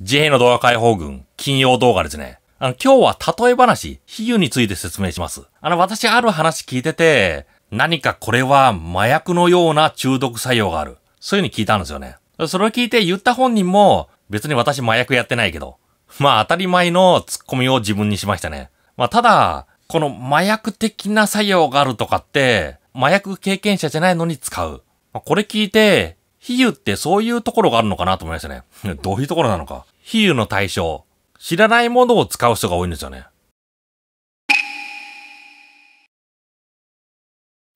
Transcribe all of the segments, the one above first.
自閉の動画解放軍、金曜動画ですね。あの、今日は例え話、比喩について説明します。あの、私ある話聞いてて、何かこれは麻薬のような中毒作用がある。そういう風に聞いたんですよね。それを聞いて言った本人も、別に私麻薬やってないけど、まあ当たり前のツッコミを自分にしましたね。まあただ、この麻薬的な作用があるとかって、麻薬経験者じゃないのに使う。これ聞いて、比喩ってそういうところがあるのかなと思いましたね。どういうところなのか。比喩の対象。知らないものを使う人が多いんですよね。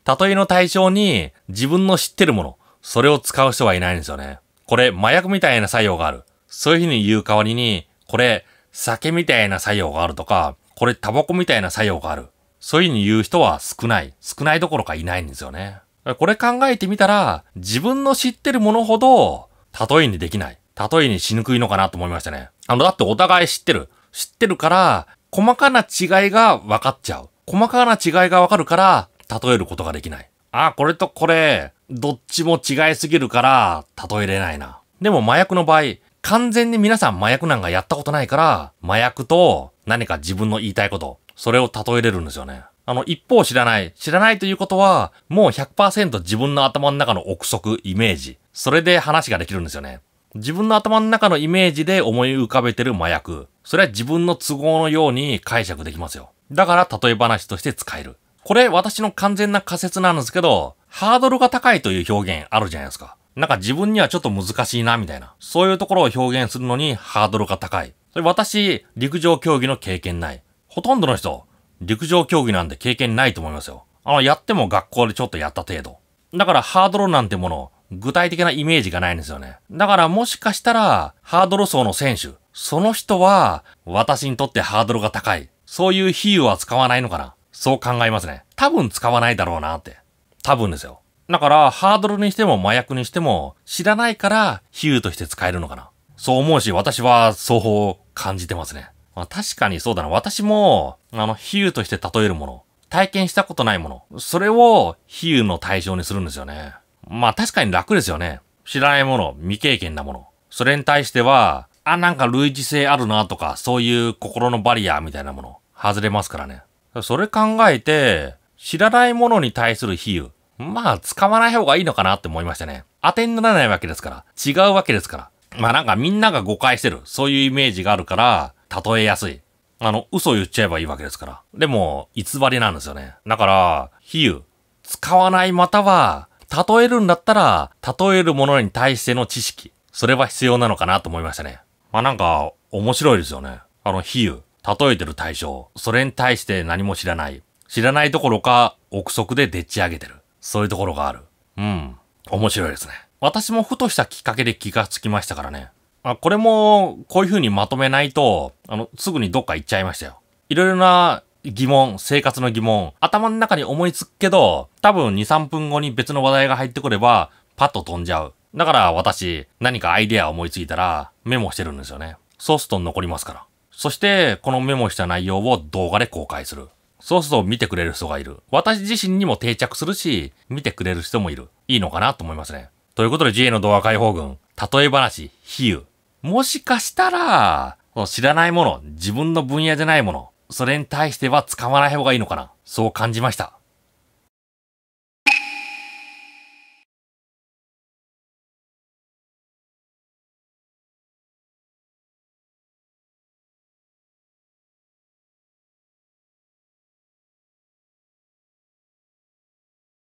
例えの対象に自分の知ってるもの、それを使う人はいないんですよね。これ麻薬みたいな作用がある。そういうふうに言う代わりに、これ酒みたいな作用があるとか、これタバコみたいな作用がある。そういうふうに言う人は少ない。少ないどころかいないんですよね。これ考えてみたら、自分の知ってるものほど、例えにできない。例えにしにくいのかなと思いましたね。あの、だってお互い知ってる。知ってるから、細かな違いが分かっちゃう。細かな違いが分かるから、例えることができない。あ、これとこれ、どっちも違いすぎるから、例えれないな。でも麻薬の場合、完全に皆さん麻薬なんかやったことないから、麻薬と何か自分の言いたいこと、それを例えれるんですよね。あの、一方知らない。知らないということは、もう100%自分の頭の中の憶測、イメージ。それで話ができるんですよね。自分の頭の中のイメージで思い浮かべてる麻薬。それは自分の都合のように解釈できますよ。だから例え話として使える。これ私の完全な仮説なんですけど、ハードルが高いという表現あるじゃないですか。なんか自分にはちょっと難しいなみたいな。そういうところを表現するのにハードルが高い。それ私、陸上競技の経験ない。ほとんどの人、陸上競技なんで経験ないと思いますよ。あの、やっても学校でちょっとやった程度。だからハードルなんてもの、具体的なイメージがないんですよね。だからもしかしたら、ハードル層の選手、その人は、私にとってハードルが高い。そういう比喩は使わないのかな。そう考えますね。多分使わないだろうなって。多分ですよ。だから、ハードルにしても麻薬にしても、知らないから、比喩として使えるのかな。そう思うし、私は、双方感じてますね。まあ確かにそうだな。私も、あの、比喩として例えるもの。体験したことないもの。それを比喩の対象にするんですよね。まあ確かに楽ですよね。知らないもの、未経験なもの。それに対しては、あ、なんか類似性あるなとか、そういう心のバリアみたいなもの、外れますからね。それ考えて、知らないものに対する比喩。まあ、使わない方がいいのかなって思いましたね。当てにならないわけですから。違うわけですから。まあなんかみんなが誤解してる。そういうイメージがあるから、例えやすい。あの、嘘言っちゃえばいいわけですから。でも、偽りなんですよね。だから、比喩。使わないまたは、例えるんだったら、例えるものに対しての知識。それは必要なのかなと思いましたね。まあなんか、面白いですよね。あの、比喩。例えてる対象。それに対して何も知らない。知らないどころか、憶測ででっち上げてる。そういうところがある。うん。面白いですね。私もふとしたきっかけで気がつきましたからね。あ、これも、こういう風にまとめないと、あの、すぐにどっか行っちゃいましたよ。いろいろな疑問、生活の疑問、頭の中に思いつくけど、多分2、3分後に別の話題が入ってくれば、パッと飛んじゃう。だから私、何かアイデア思いついたら、メモしてるんですよね。そうすると残りますから。そして、このメモした内容を動画で公開する。そうすると見てくれる人がいる。私自身にも定着するし、見てくれる人もいる。いいのかなと思いますね。ということで GA の動画解放軍、例え話、比喩、もしかしたら、知らないもの、自分の分野じゃないもの、それに対しては使わない方がいいのかな。そう感じました。